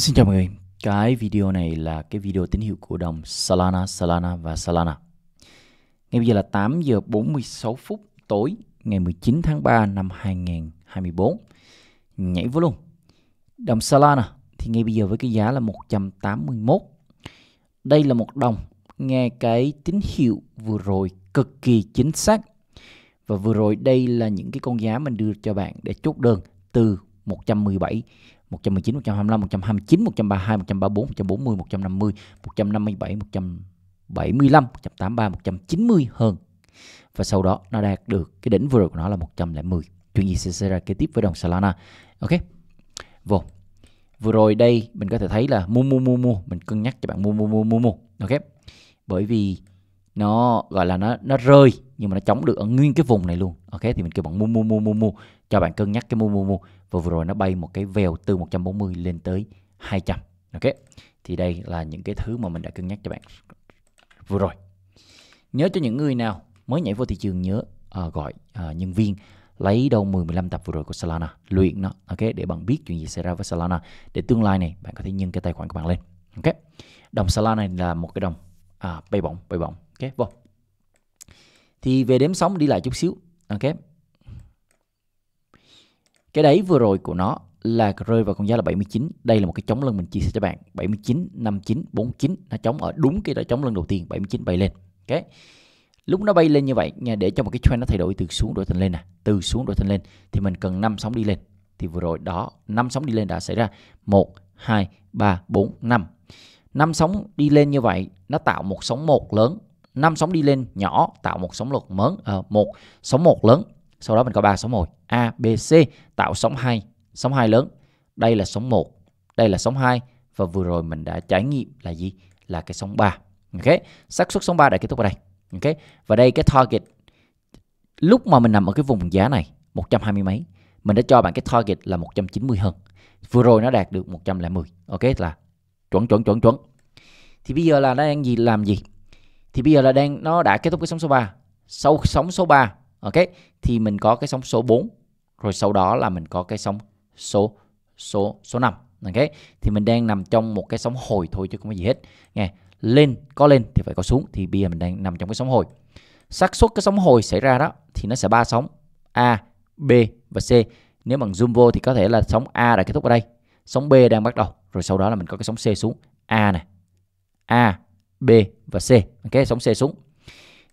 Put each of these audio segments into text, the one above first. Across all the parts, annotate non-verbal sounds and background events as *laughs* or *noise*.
Xin chào mọi người, cái video này là cái video tín hiệu của đồng Solana, Solana và Solana Ngay bây giờ là 8 giờ 46 phút tối ngày 19 tháng 3 năm 2024 Nhảy vô luôn Đồng Solana thì ngay bây giờ với cái giá là 181 Đây là một đồng nghe cái tín hiệu vừa rồi cực kỳ chính xác Và vừa rồi đây là những cái con giá mình đưa cho bạn để chốt đơn từ 117 119, 125, 129, 132, 134, 140, 150, 157, 175, 183, 190 hơn. Và sau đó nó đạt được cái đỉnh vừa rồi của nó là 110. Chuyện gì sẽ xảy ra kế tiếp với đồng Solana? Ok. Vô. Vừa rồi đây mình có thể thấy là mua mua mua mua, mình cân nhắc cho bạn mua mua mua mua mua. Ok. Bởi vì nó gọi là nó nó rơi nhưng mà nó chống được ở nguyên cái vùng này luôn ok thì mình kêu bạn mua mua mua mua mua cho bạn cân nhắc cái mua mua mua và vừa rồi nó bay một cái vèo từ 140 lên tới 200 ok thì đây là những cái thứ mà mình đã cân nhắc cho bạn vừa rồi nhớ cho những người nào mới nhảy vô thị trường nhớ uh, gọi uh, nhân viên lấy đâu 10 15 tập vừa rồi của Solana luyện nó ok để bạn biết chuyện gì xảy ra với Solana để tương lai này bạn có thể nhân cái tài khoản của bạn lên ok đồng Solana này là một cái đồng à, bay bổng bay bổng ok vô thì về đếm sóng đi lại chút xíu ok cái đấy vừa rồi của nó là rơi vào con giá là 79 đây là một cái chống lưng mình chia sẻ cho bạn 79 59 49 nó chống ở đúng cái chống lưng đầu tiên 79 bay lên ok lúc nó bay lên như vậy nha để cho một cái trend nó thay đổi từ xuống đổi thành lên nè từ xuống đổi thành lên thì mình cần năm sóng đi lên thì vừa rồi đó năm sóng đi lên đã xảy ra 1 2 3 4 5 năm sóng đi lên như vậy nó tạo một sóng một lớn 5 sóng đi lên nhỏ tạo một sóng lực lớn à, một sóng một lớn sau đó mình có ba sóng hồi a b c tạo sóng 2 sóng 2 lớn đây là sóng 1 đây là sóng 2 và vừa rồi mình đã trải nghiệm là gì là cái sóng 3 ok xác suất sóng 3 đã kết thúc ở đây ok và đây cái target lúc mà mình nằm ở cái vùng giá này 120 mấy mình đã cho bạn cái target là 190 hơn vừa rồi nó đạt được 110 ok là chuẩn chuẩn chuẩn chuẩn thì bây giờ là đang gì làm gì thì bây giờ là đang nó đã kết thúc cái sóng số 3 sau sóng số 3 ok thì mình có cái sóng số 4 rồi sau đó là mình có cái sóng số số số 5 ok thì mình đang nằm trong một cái sóng hồi thôi chứ không có gì hết nghe lên có lên thì phải có xuống thì bây giờ mình đang nằm trong cái sóng hồi xác suất cái sóng hồi xảy ra đó thì nó sẽ ba sóng A B và C nếu bằng zoom vô thì có thể là sóng A đã kết thúc ở đây sóng B đang bắt đầu rồi sau đó là mình có cái sóng C xuống A này A B và C ok sóng C xuống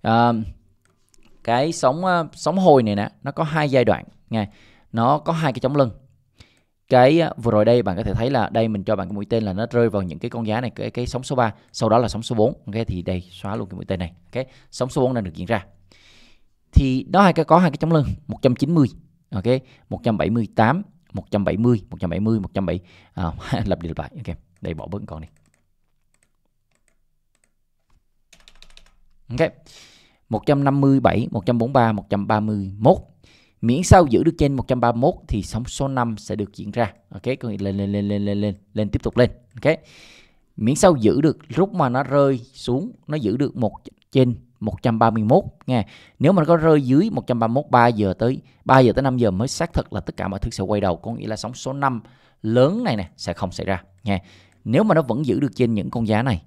à, cái sóng à, sóng hồi này nè nó có hai giai đoạn nghe nó có hai cái chống lưng cái à, vừa rồi đây bạn có thể thấy là đây mình cho bạn cái mũi tên là nó rơi vào những cái con giá này cái cái sóng số 3 sau đó là sóng số 4 ok thì đây xóa luôn cái mũi tên này ok sóng số 4 đang được diễn ra thì đó hai cái có hai cái chống lưng 190 ok 178 170 170 170 à, lập *laughs* đi lập lại ok đây bỏ bớt con này Ok. 157, 143, 131. Miễn sao giữ được trên 131 thì sóng số 5 sẽ được diễn ra. Ok, có nghĩa lên lên lên lên lên lên lên tiếp tục lên. Ok. Miễn sao giữ được lúc mà nó rơi xuống nó giữ được một trên 131 nha. Nếu mà nó có rơi dưới 131 3 giờ tới 3 giờ tới 5 giờ mới xác thực là tất cả mọi thứ sẽ quay đầu, có nghĩa là sóng số 5 lớn này nè sẽ không xảy ra nha. Nếu mà nó vẫn giữ được trên những con giá này,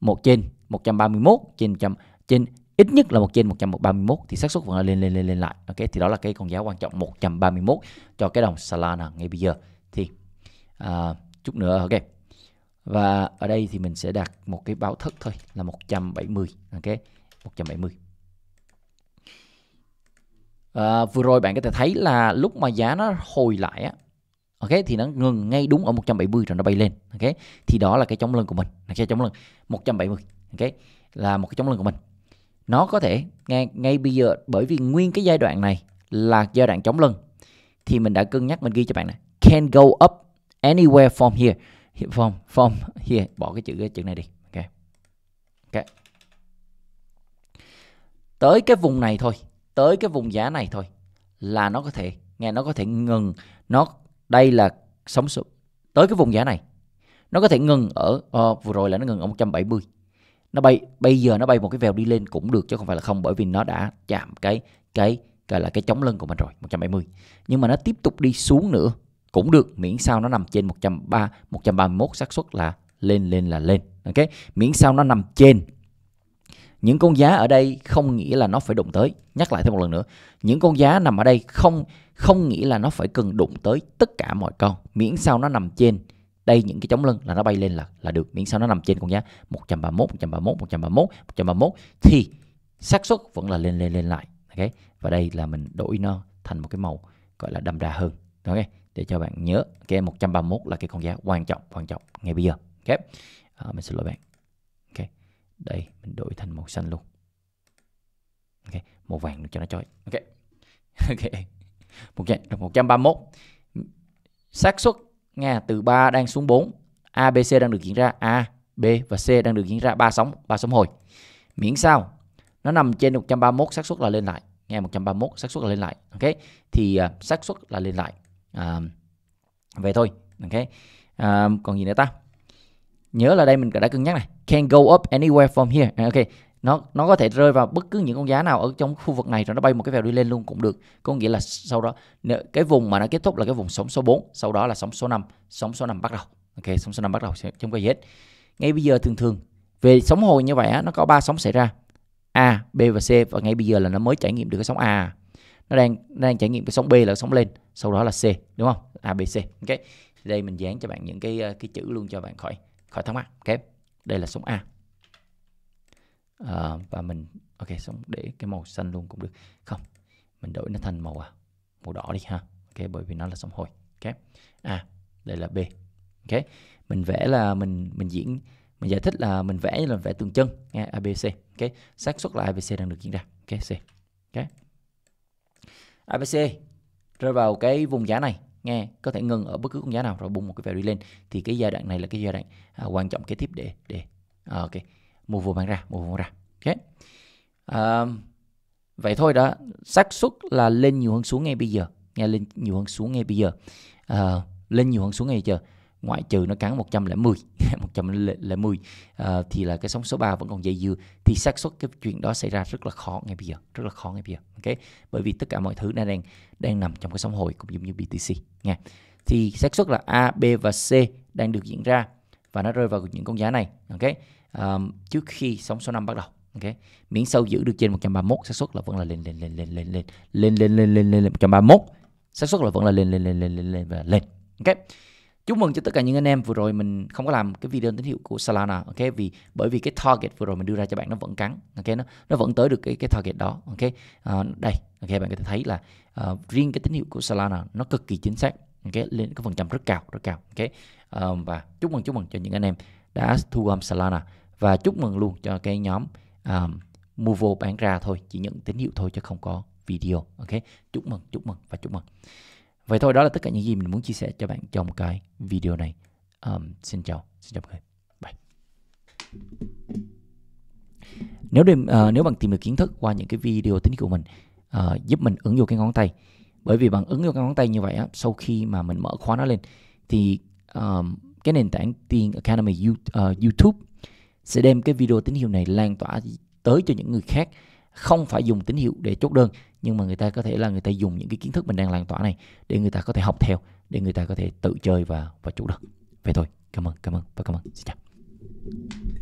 một trên 131 trên 100 trên ít nhất là một trên 131 thì xác suất vẫn là lên lên lên lên lại. Ok thì đó là cái con giá quan trọng 131 cho cái đồng Solana ngay bây giờ. Thì à, chút nữa ok. Và ở đây thì mình sẽ đặt một cái báo thức thôi là 170 ok 170. À, vừa rồi bạn có thể thấy là lúc mà giá nó hồi lại á ok thì nó ngừng ngay đúng ở 170 rồi nó bay lên ok thì đó là cái chống lưng của mình là cái chống lưng 170 ok là một cái chống lưng của mình nó có thể ngay ngay bây giờ bởi vì nguyên cái giai đoạn này là giai đoạn chống lưng thì mình đã cân nhắc mình ghi cho bạn này can go up anywhere from here from from here bỏ cái chữ cái chữ này đi ok ok tới cái vùng này thôi tới cái vùng giá này thôi là nó có thể nghe nó có thể ngừng nó đây là sống sụp tới cái vùng giá này nó có thể ngừng ở uh, vừa rồi là nó ngừng ở 170 nó bay bây giờ nó bay một cái vèo đi lên cũng được chứ không phải là không bởi vì nó đã chạm cái cái gọi là cái chống lưng của mình rồi 170 nhưng mà nó tiếp tục đi xuống nữa cũng được miễn sao nó nằm trên 103 131 xác suất là lên lên là lên ok miễn sao nó nằm trên những con giá ở đây không nghĩa là nó phải đụng tới nhắc lại thêm một lần nữa những con giá nằm ở đây không không nghĩa là nó phải cần đụng tới tất cả mọi con miễn sao nó nằm trên đây những cái chống lưng là nó bay lên là là được miễn sao nó nằm trên con giá 131 131 131 131 thì xác suất vẫn là lên lên lên lại ok và đây là mình đổi nó thành một cái màu gọi là đậm đà hơn ok để cho bạn nhớ cái 131 là cái con giá quan trọng quan trọng ngay bây giờ ok à, mình xin lỗi bạn ok đây mình đổi thành màu xanh luôn ok màu vàng cho nó chơi *laughs* ok ok một trăm một trăm ba xác suất Nghe từ 3 đang xuống 4, A, B, C đang được diễn ra, A, B và C đang được diễn ra ba sóng, ba sóng hồi. Miễn sao nó nằm trên 131 xác suất là lên lại. Nghe 131 xác suất là lên lại. Ok. Thì uh, xác suất là lên lại. À, vậy thôi. Ok. À, còn gì nữa ta? Nhớ là đây mình đã cân nhắc này. Can go up anywhere from here. À, ok nó nó có thể rơi vào bất cứ những con giá nào ở trong khu vực này rồi nó bay một cái vèo đi lên luôn cũng được có nghĩa là sau đó cái vùng mà nó kết thúc là cái vùng sóng số 4 sau đó là sóng số 5 sóng số 5 bắt đầu ok sóng số 5 bắt đầu trong cái hết ngay bây giờ thường thường về sóng hồi như vậy á, nó có ba sóng xảy ra A B và C và ngay bây giờ là nó mới trải nghiệm được cái sóng A nó đang nó đang trải nghiệm cái sóng B là sóng lên sau đó là C đúng không A B C ok đây mình dán cho bạn những cái ờ, cái chữ luôn cho bạn khỏi khỏi thắc mắc ok đây là sóng A à, và mình ok xong để cái màu xanh luôn cũng được không mình đổi nó thành màu à, màu đỏ đi ha ok bởi vì nó là sông hồi ok à đây là b ok mình vẽ là mình mình diễn mình giải thích là mình vẽ như là vẽ tường chân nghe a b c ok xác suất là a b c đang được diễn ra ok c ok a b c rơi vào cái vùng giá này nghe có thể ngừng ở bất cứ con giá nào rồi bung một cái value lên thì cái giai đoạn này là cái giai đoạn à, quan trọng kế tiếp để để à, ok mua vừa bán ra mua vừa bán ra ok à, vậy thôi đó xác suất là lên nhiều hơn xuống ngay bây giờ nghe lên nhiều hơn xuống ngay bây giờ à, lên nhiều hơn xuống ngay bây giờ ngoại trừ nó cắn 110 110 *laughs* à, thì là cái sóng số 3 vẫn còn dây dưa thì xác suất cái chuyện đó xảy ra rất là khó ngay bây giờ rất là khó ngay bây giờ ok bởi vì tất cả mọi thứ đang đang đang nằm trong cái sóng hồi cũng giống như BTC nha thì xác suất là A B và C đang được diễn ra và nó rơi vào những con giá này ok um, trước khi sóng số 5 bắt đầu ok miễn sâu giữ được trên 131 xác suất là vẫn là lên lên lên lên lên lên lên lên lên lên lên 131 xác suất là vẫn là lên lên lên lên lên lên và lên ok chúc mừng cho tất cả những anh em vừa rồi mình không có làm cái video tín hiệu của Solana ok vì bởi vì cái target vừa rồi mình đưa ra cho bạn nó vẫn cắn ok nó nó vẫn tới được cái cái target đó ok à, đây ok bạn có thể thấy là uh, riêng cái tín hiệu của Solana nó cực kỳ chính xác ok lên cái phần trăm rất cao rất cao ok à, và chúc mừng chúc mừng cho những anh em đã thu gom Solana và chúc mừng luôn cho cái nhóm um, Movo bán ra thôi chỉ những tín hiệu thôi chứ không có video ok chúc mừng chúc mừng và chúc mừng vậy thôi đó là tất cả những gì mình muốn chia sẻ cho bạn trong cái video này um, xin chào xin chào mọi người bye nếu đêm, uh, nếu bạn tìm được kiến thức qua những cái video tính của mình uh, giúp mình ứng vô cái ngón tay bởi vì bạn ứng vô cái ngón tay như vậy á, sau khi mà mình mở khóa nó lên thì uh, cái nền tảng Tiền Academy you, ờ, YouTube sẽ đem cái video tín hiệu này lan tỏa tới cho những người khác không phải dùng tín hiệu để chốt đơn nhưng mà người ta có thể là người ta dùng những cái kiến thức mình đang lan tỏa này để người ta có thể học theo để người ta có thể tự chơi và và chủ động vậy thôi cảm ơn cảm ơn và cảm ơn xin chào